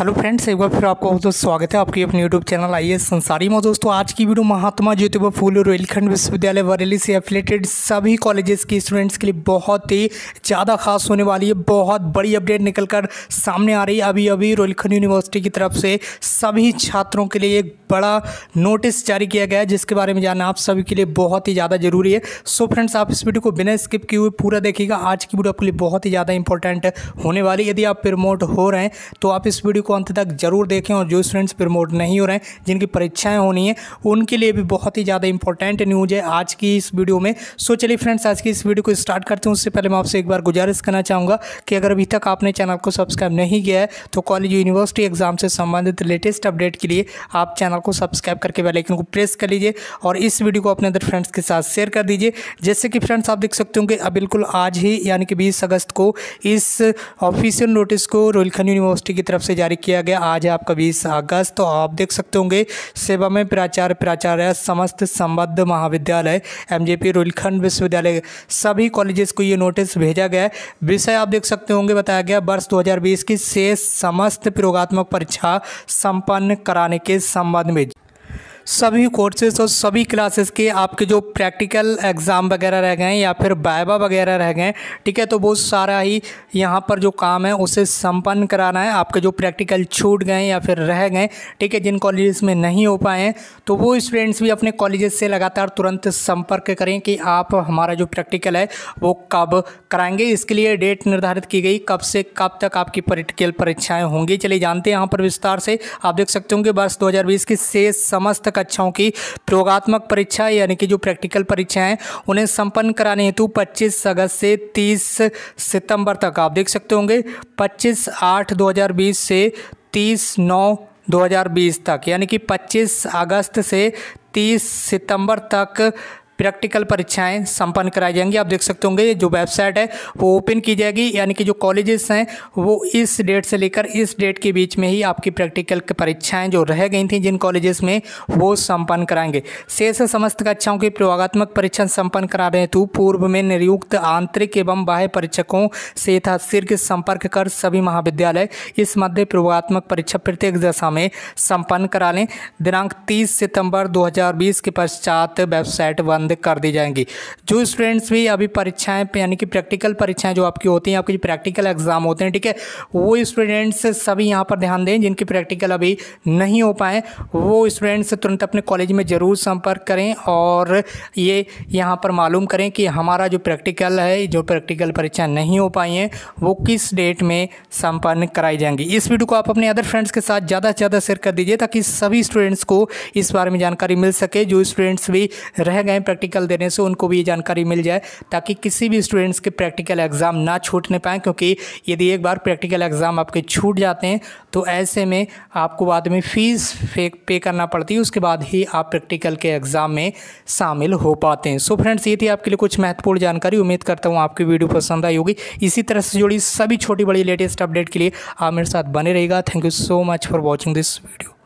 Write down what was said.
hello friends एक बार फिर आपको दोस्तों स्वागत है आपकी अपने यूट्यूब चैनल आइए संसारी में दोस्तों आज की वीडियो महात्मा ज्योतिबा फूले रोहिलखंड विश्वविद्यालय बरेली से एफिलेटेड सभी कॉलेजेस के स्टूडेंट्स के लिए बहुत ही ज़्यादा खास होने वाली है बहुत बड़ी अपडेट निकल कर सामने आ रही है अभी अभी रोहिलखंड यूनिवर्सिटी की तरफ से सभी छात्रों के लिए एक बड़ा नोटिस जारी किया गया है जिसके बारे में जानना आप सभी के लिए बहुत ही ज़्यादा जरूरी है सो फ्रेंड्स आप इस वीडियो को बिना स्किप किए हुए पूरा देखिएगा आज की वीडियो आपके लिए बहुत ही ज़्यादा इंपॉर्टेंट होने वाली यदि आप प्रमोट हो रहे हैं तो आप इस वीडियो को अंत तक जरूर देखें और जो स्टूडेंट्स प्रमोट नहीं हो रहे हैं जिनकी परीक्षाएं होनी है उनके लिए भी बहुत ही ज़्यादा इंपॉर्टेंट न्यूज़ है आज की इस वीडियो में सो चलिए फ्रेंड्स आज की इस वीडियो को स्टार्ट करते हैं उससे पहले मैं आपसे एक बार गुजारिश करना चाहूँगा कि अगर अभी तक आपने चैनल को सब्सक्राइब नहीं किया है तो कॉलेज यूनिवर्सिटी एग्जाम से संबंधित लेटेस्ट अपडेट के लिए आप चैनल को सब्सक्राइब करके बेलाइकन को प्रेस कर लीजिए और इस वीडियो को अपने अंदर फ्रेंड्स के साथ शेयर कर दीजिए जैसे कि फ्रेंड्स आप देख सकते हो अब बिल्कुल आज ही यानी कि बीस अगस्त को इस ऑफिशियल नोटिस को रोहिलखंड यूनिवर्सिटी की तरफ से जारी किया गया आज है आपका बीस अगस्त तो आप देख सकते होंगे सेवा में प्राचार्य प्राचार्य समस्त संबद्ध महाविद्यालय एम जे पी रुलखंड विश्वविद्यालय सभी कॉलेजेस को ये नोटिस भेजा गया है विषय आप देख सकते होंगे बताया गया वर्ष बीस की शेष समस्त प्रयोगात्मक परीक्षा संपन्न कराने के संबंध में सभी कोर्सेज और सभी क्लासेस के आपके जो प्रैक्टिकल एग्ज़ाम वगैरह रह गए हैं या फिर बायबा वगैरह रह गए हैं ठीक है तो वो सारा ही यहाँ पर जो काम है उसे संपन्न कराना है आपके जो प्रैक्टिकल छूट गए या फिर रह गए ठीक है जिन कॉलेजेस में नहीं हो पाए हैं तो वो स्टूडेंट्स भी अपने कॉलेजेस से लगातार तुरंत संपर्क करें कि आप हमारा जो प्रैक्टिकल है वो कब कराएंगे इसके लिए डेट निर्धारित की गई कब से कब तक आपकी प्रैक्टिकल परीक्षाएँ होंगी चलिए जानते हैं यहाँ पर विस्तार से आप देख सकते होंगे वर्ष दो की शेष समस्त कक्षाओं की प्रयोगात्मक परीक्षा यानी कि जो प्रैक्टिकल परीक्षाएं उन्हें संपन्न कराने हेतु पच्चीस अगस्त से तीस सितंबर तक आप देख सकते होंगे पच्चीस आठ 2020 से तीस नौ 2020 तक यानी कि 25 अगस्त से 30 सितंबर तक प्रैक्टिकल परीक्षाएं संपन्न कराई जाएंगी आप देख सकते होंगे जो वेबसाइट है वो ओपन की जाएगी यानी कि जो कॉलेजेस हैं वो इस डेट से लेकर इस डेट के बीच में ही आपकी प्रैक्टिकल परीक्षाएँ जो रह गई थी जिन कॉलेजेस में वो संपन्न कराएंगे शेष समस्त कक्षाओं की प्रयोगात्मक परीक्षा संपन्न रहे तो पूर्व में नियुक्त आंतरिक एवं बाह्य परीक्षकों से शीर्घ संपर्क कर सभी महाविद्यालय इस मध्य प्रयोगात्मक परीक्षा प्रत्येक दशा में संपन्न करा लें दिनांक तीस सितंबर दो के पश्चात वेबसाइट बंद बंद कर दी जाएंगी जो स्टूडेंट्स भी अभी परीक्षाएं यानी कि प्रैक्टिकल परीक्षाएं जो आपकी होती हैं आपके प्रैक्टिकल एग्ज़ाम होते हैं ठीक है वो स्टूडेंट्स सभी यहाँ पर ध्यान दें जिनकी प्रैक्टिकल अभी नहीं हो पाए वो स्टूडेंट्स तुरंत अपने कॉलेज में ज़रूर संपर्क करें और ये यहाँ पर मालूम करें कि हमारा जो प्रैक्टिकल है जो प्रैक्टिकल परीक्षा नहीं हो पाई हैं वो किस डेट में संपन्न कराई जाएंगी इस वीडियो को आप अपने अदर फ्रेंड्स के साथ ज़्यादा से ज़्यादा शेयर कर दीजिए ताकि सभी स्टूडेंट्स को इस बारे में जानकारी मिल सके जो स्टूडेंट्स भी रह गए प्रैक्टिस प्रैक्टिकल देने से उनको भी ये जानकारी मिल जाए ताकि किसी भी स्टूडेंट्स के प्रैक्टिकल एग्ज़ाम ना छूटने पाए क्योंकि यदि एक बार प्रैक्टिकल एग्ज़ाम आपके छूट जाते हैं तो ऐसे में आपको बाद में फ़ीस पे करना पड़ती है उसके बाद ही आप प्रैक्टिकल के एग्ज़ाम में शामिल हो पाते हैं सो फ्रेंड्स ये थी आपके लिए कुछ महत्वपूर्ण जानकारी उम्मीद करता हूँ आपकी वीडियो पसंद आई होगी इसी तरह से जुड़ी सभी छोटी बड़ी लेटेस्ट अपडेट के लिए आप मेरे साथ बने रहेगा thank you so much for watching this video